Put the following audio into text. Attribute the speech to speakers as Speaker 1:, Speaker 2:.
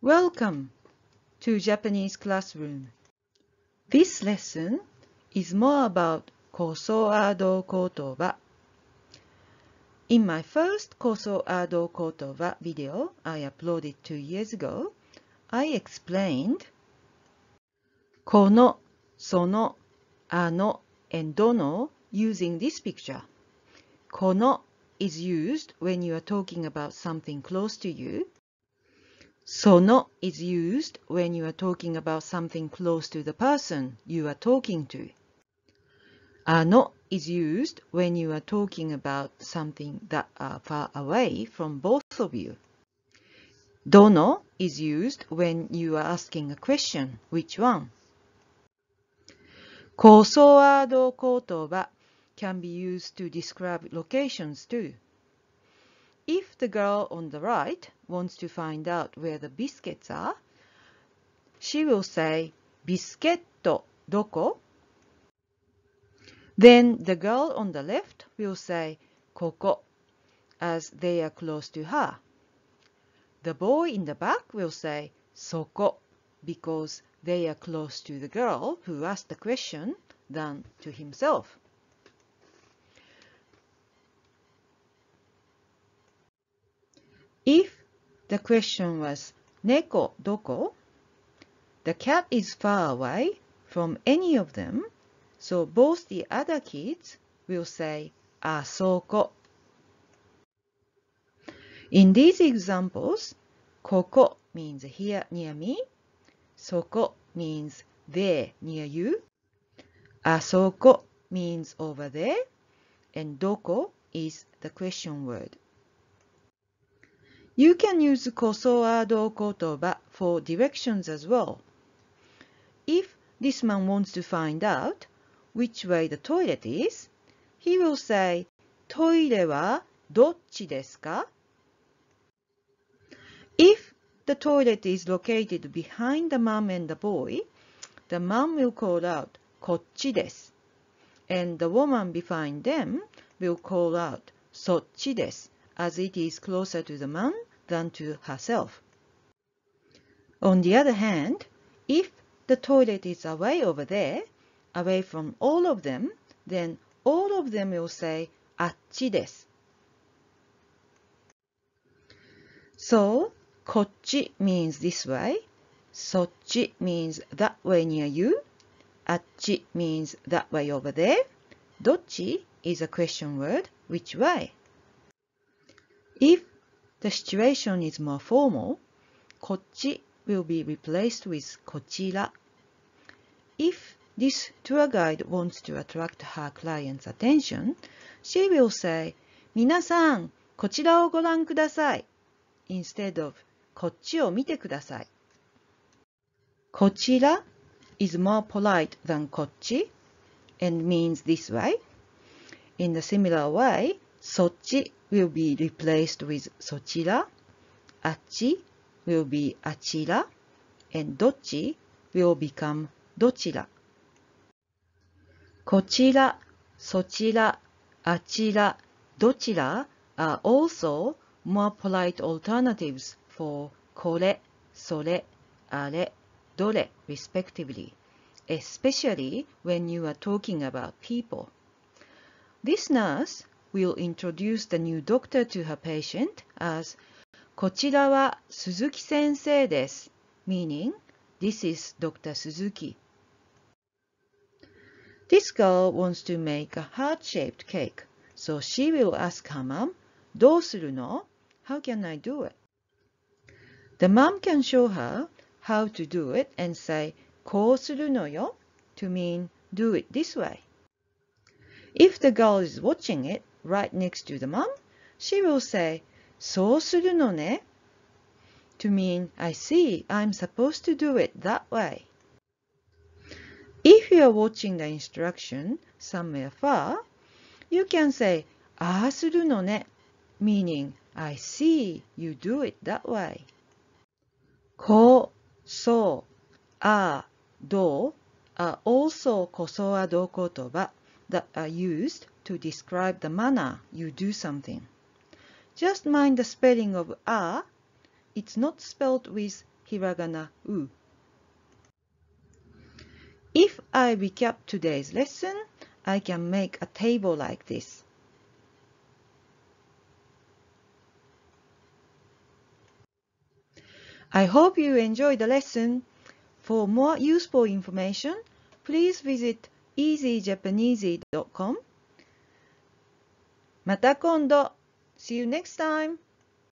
Speaker 1: Welcome to Japanese Classroom. This lesson is more about Ado Kotoba. In my first Ado Kotoba video I uploaded two years ago, I explained and どの using this picture. この is used when you are talking about something close to you Sono is used when you are talking about something close to the person you are talking to. Ano uh, is used when you are talking about something that are far away from both of you. Dono is used when you are asking a question, which one? Kosoado kotoba can be used to describe locations too. If the girl on the right wants to find out where the biscuits are, she will say, doko. Then the girl on the left will say, koko, as they are close to her. The boy in the back will say, soko, because they are close to the girl who asked the question than to himself. If the question was neko doko, the cat is far away from any of them, so both the other kids will say asoko. Ah, In these examples, koko means here near me, soko means there near you, asoko ah, means over there, and doko is the question word. You can use kosoado kotoba for directions as well. If this man wants to find out which way the toilet is, he will say, トイレはどっちですか? If the toilet is located behind the mom and the boy, the mom will call out, こっちです. And the woman behind them will call out, そっちです, as it is closer to the man than to herself. On the other hand, if the toilet is away over there, away from all of them, then all of them will say So, kochi means this way, そっち means that way near you, あっち means that way over there, dochi is a question word, which way? If The situation is more formal. こっち will be replaced with こちら。If this tour guide wants to attract her client's attention, she will say, 皆さん、こちらをご覧ください。instead of こっちを見てください。こちら is more polite than こっち and means this way. In a similar way, Sochi will be replaced with Sochira, Achi will be Achira, and Dochi will become Dochira. Kochira, Sochira, Achira, Dochira are also more polite alternatives for kore, sore, are, dore respectively, especially when you are talking about people. This nurse will introduce the new doctor to her patient as こちらは鈴木先生です meaning this is Dr. Suzuki. This girl wants to make a heart-shaped cake, so she will ask her mom, どうするの How can I do it? The mom can show her how to do it and say こうするのよ to mean do it this way. If the girl is watching it, right next to the mom, she will say, そうするのね to mean, I see, I'm supposed to do it that way. If you are watching the instruction somewhere far, you can say, ne? meaning, I see you do it that way. Ko, so, do are also こそあど言葉 that are used to describe the manner you do something. Just mind the spelling of a. It's not spelled with hiragana u. If I recap today's lesson, I can make a table like this. I hope you enjoyed the lesson. For more useful information, please visit easyjapanese.com また今度 See you next time!